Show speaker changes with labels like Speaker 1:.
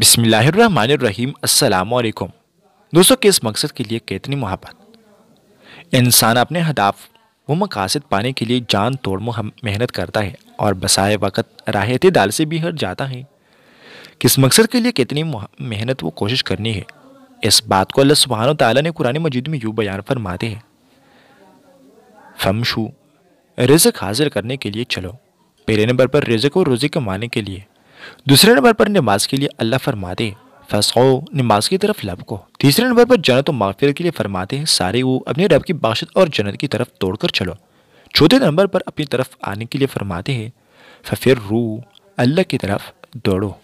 Speaker 1: अस्सलाम वालेकुम दोस्तों किस मकसद के लिए कितनी मोहब्बत इंसान अपने हदाफ व मकासद पाने के लिए जान तोड़ मेहनत करता है और बसाए वक़्त राहत दाल से भी हट जाता है किस मकसद के लिए कितनी मेहनत व कोशिश करनी है इस बात को अल्लाह सुबहान ताली ने कुरान मजीद में यूँ बयान फरमाते हैं फमशू रिजक हासिल करने के लिए चलो पहले नंबर पर रिजक और रोज़ी कमाने के लिए दूसरे नंबर पर नमाज के लिए अल्लाह फरमाते फसो नमाज की तरफ लब को तीसरे नंबर पर जन्नत और माफिर के लिए फरमाते हैं सारे वो अपने रब की बाशत और जन्नत की तरफ तोड़कर चलो चौथे नंबर पर अपनी तरफ आने के लिए फरमाते हैं फिर रू अल्लाह की तरफ दौड़ो